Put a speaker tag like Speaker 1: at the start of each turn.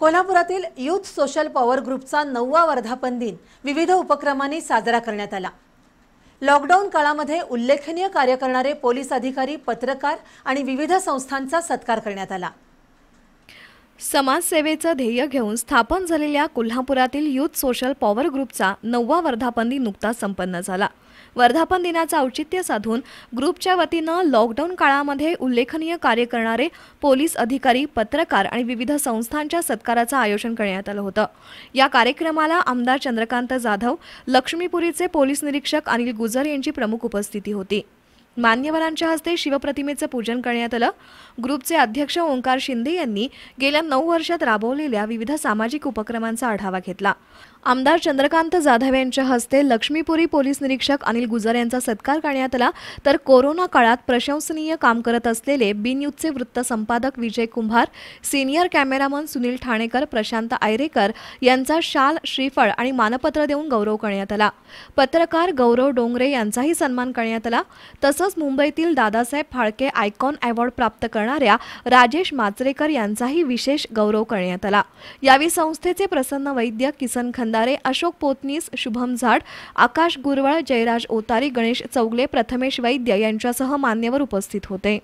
Speaker 1: कोल्हापुरातील youth social power ग्रुपचा नववा वर्धापन दिन विविध उपक्रमांनी साजरा करण्यात आला लॉकडाऊन काळामध्ये उल्लेखनीय कार्य करणारे पोलीस अधिकारी पत्रकार आणि विविध संस्थांचा सत्कार करण्यात आला
Speaker 2: समाजसेवेचं ध्येय घेऊन स्थापन झालेल्या कोल्हापुरातील यूथ सोशल पॉवर ग्रुपचा नववा वर्धापन दिन नुकताच संपन्न झाला वर्धापन दिनाचं औचित्य साधून ग्रुपच्या वतीनं लॉकडाऊन काळामध्ये उल्लेखनीय कार्य करणारे पोलीस अधिकारी पत्रकार आणि विविध संस्थांच्या सत्काराचं आयोजन करण्यात आलं होतं या कार्यक्रमाला आमदार चंद्रकांत जाधव लक्ष्मीपुरीचे पोलीस निरीक्षक अनिल गुजर यांची प्रमुख उपस्थिती होती मान्यवरांच्या हस्ते शिवप्रतिमेचं पूजन करण्यात आलं ग्रुपचे अध्यक्ष ओंकार शिंदे यांनी गेल्या नऊ वर्षात राबवलेल्या विविध सामाजिक उपक्रमांचा आढावा घेतला आमदार चंद्रकांत जाधव यांच्या हस्ते लक्ष्मीपुरी पोलीस निरीक्षक अनिल गुजर यांचा सत्कार करण्यात आला तर कोरोना काळात प्रशंसनीय काम करत असलेले वृत्त वृत्तसंपादक विजय कुंभार सिनियर कॅमेरामन सुनील ठाणेकर प्रशांत आयरेकर यांचा शाल श्रीफळ आणि मानपत्र देऊन गौरव करण्यात आला पत्रकार गौरव डोंगरे यांचाही सन्मान करण्यात आला तसंच तसंच मुंबईतील दादासाहेब फाळके आयकॉन अवॉर्ड प्राप्त करणाऱ्या राजेश माचरेकर यांचाही विशेष गौरव करण्यात आला यावेळी संस्थेचे प्रसन्न वैद्य किसन खंदारे अशोक पोतनीस शुभम झाड आकाश गुरवळ जयराज ओतारी गणेश चौगले प्रथमेश वैद्य यांच्यासह मान्यवर उपस्थित होते